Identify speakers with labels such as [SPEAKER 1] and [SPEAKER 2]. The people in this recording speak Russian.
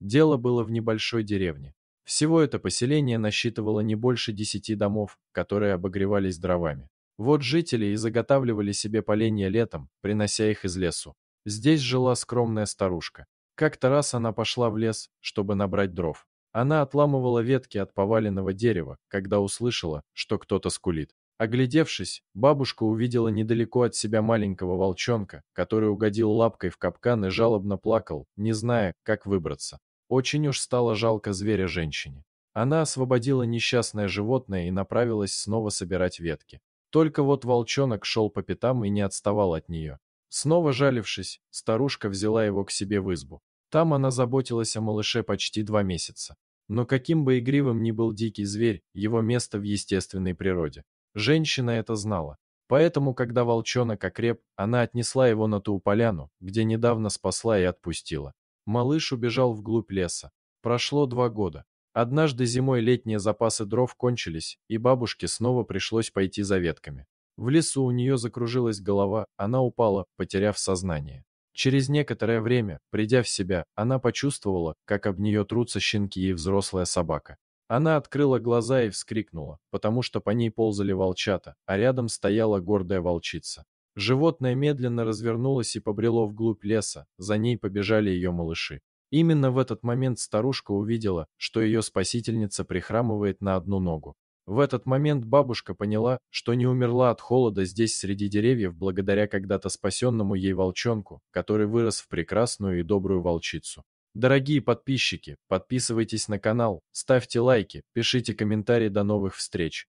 [SPEAKER 1] Дело было в небольшой деревне. Всего это поселение насчитывало не больше десяти домов, которые обогревались дровами. Вот жители и заготавливали себе поленья летом, принося их из лесу. Здесь жила скромная старушка. Как-то раз она пошла в лес, чтобы набрать дров. Она отламывала ветки от поваленного дерева, когда услышала, что кто-то скулит. Оглядевшись, бабушка увидела недалеко от себя маленького волчонка, который угодил лапкой в капкан и жалобно плакал, не зная, как выбраться. Очень уж стало жалко зверя женщине. Она освободила несчастное животное и направилась снова собирать ветки. Только вот волчонок шел по пятам и не отставал от нее. Снова жалившись, старушка взяла его к себе в избу. Там она заботилась о малыше почти два месяца. Но каким бы игривым ни был дикий зверь, его место в естественной природе. Женщина это знала. Поэтому, когда волчонок окреп, она отнесла его на ту поляну, где недавно спасла и отпустила. Малыш убежал вглубь леса. Прошло два года. Однажды зимой летние запасы дров кончились, и бабушке снова пришлось пойти за ветками. В лесу у нее закружилась голова, она упала, потеряв сознание. Через некоторое время, придя в себя, она почувствовала, как об нее трутся щенки и взрослая собака. Она открыла глаза и вскрикнула, потому что по ней ползали волчата, а рядом стояла гордая волчица. Животное медленно развернулось и побрело вглубь леса, за ней побежали ее малыши. Именно в этот момент старушка увидела, что ее спасительница прихрамывает на одну ногу. В этот момент бабушка поняла, что не умерла от холода здесь среди деревьев благодаря когда-то спасенному ей волчонку, который вырос в прекрасную и добрую волчицу. Дорогие подписчики, подписывайтесь на канал, ставьте лайки, пишите комментарии. До новых встреч!